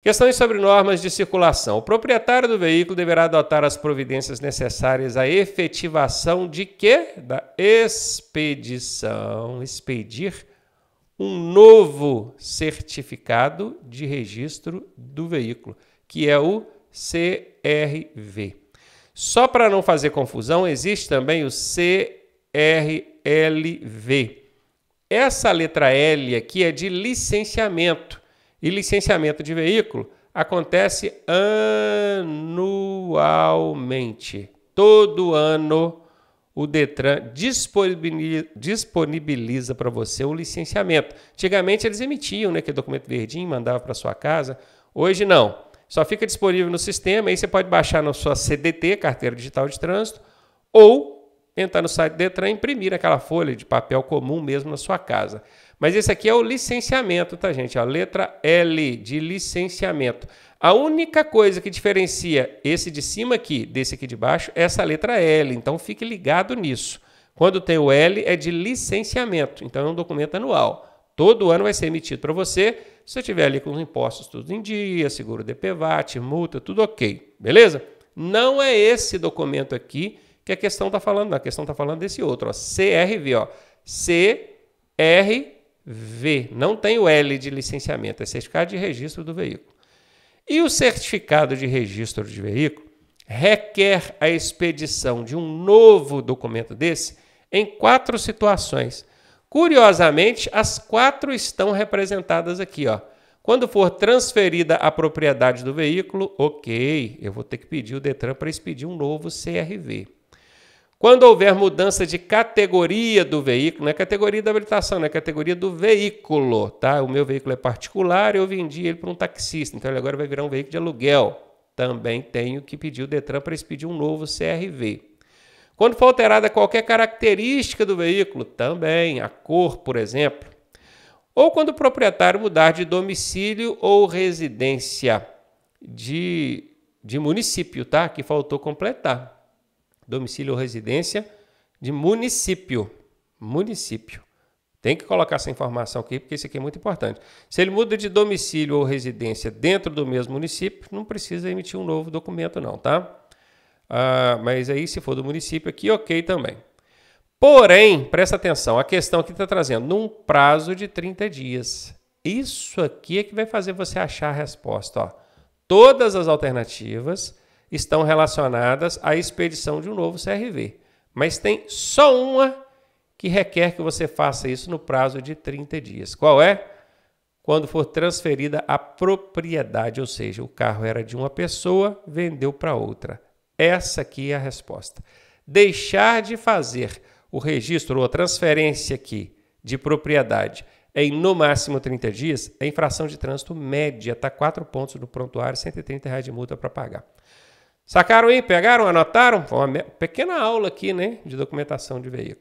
Questões sobre normas de circulação. O proprietário do veículo deverá adotar as providências necessárias à efetivação de quê? Da expedição, expedir um novo certificado de registro do veículo, que é o CRV. Só para não fazer confusão, existe também o CRLV. Essa letra L aqui é de licenciamento e licenciamento de veículo acontece anualmente. Todo ano o Detran disponibiliza para você o licenciamento. Antigamente eles emitiam né, aquele documento verdinho, mandava para sua casa. Hoje não. Só fica disponível no sistema, aí você pode baixar na sua CDT, Carteira Digital de Trânsito, ou entrar no site do Detran e imprimir aquela folha de papel comum mesmo na sua casa. Mas esse aqui é o licenciamento, tá, gente? A letra L de licenciamento. A única coisa que diferencia esse de cima aqui desse aqui de baixo é essa letra L. Então fique ligado nisso. Quando tem o L é de licenciamento, então é um documento anual. Todo ano vai ser emitido para você. Se você tiver ali com os impostos tudo em dia, seguro DPVAT, multa, tudo ok. Beleza? Não é esse documento aqui que a questão está falando, A questão está falando desse outro, ó, CRV, ó. CRV. V, não tem o L de licenciamento, é certificado de registro do veículo. E o certificado de registro de veículo requer a expedição de um novo documento desse em quatro situações. Curiosamente, as quatro estão representadas aqui, ó. Quando for transferida a propriedade do veículo, ok, eu vou ter que pedir o Detran para expedir um novo CRV. Quando houver mudança de categoria do veículo, não é categoria da habilitação, não é categoria do veículo, tá? O meu veículo é particular, eu vendi ele para um taxista, então ele agora vai virar um veículo de aluguel. Também tenho que pedir o Detran para expedir um novo CRV. Quando for alterada qualquer característica do veículo, também a cor, por exemplo, ou quando o proprietário mudar de domicílio ou residência de, de município, tá? Que faltou completar domicílio ou residência de município. Município. Tem que colocar essa informação aqui, porque isso aqui é muito importante. Se ele muda de domicílio ou residência dentro do mesmo município, não precisa emitir um novo documento, não, tá? Ah, mas aí, se for do município aqui, ok também. Porém, presta atenção, a questão que está trazendo, num prazo de 30 dias. Isso aqui é que vai fazer você achar a resposta. Ó. Todas as alternativas estão relacionadas à expedição de um novo CRV. Mas tem só uma que requer que você faça isso no prazo de 30 dias. Qual é? Quando for transferida a propriedade, ou seja, o carro era de uma pessoa, vendeu para outra. Essa aqui é a resposta. Deixar de fazer o registro ou a transferência aqui de propriedade em no máximo 30 dias, a é infração de trânsito média está 4 pontos no prontuário, R$ 130 reais de multa para pagar. Sacaram aí? Pegaram? Anotaram? Uma pequena aula aqui, né? De documentação de veículo.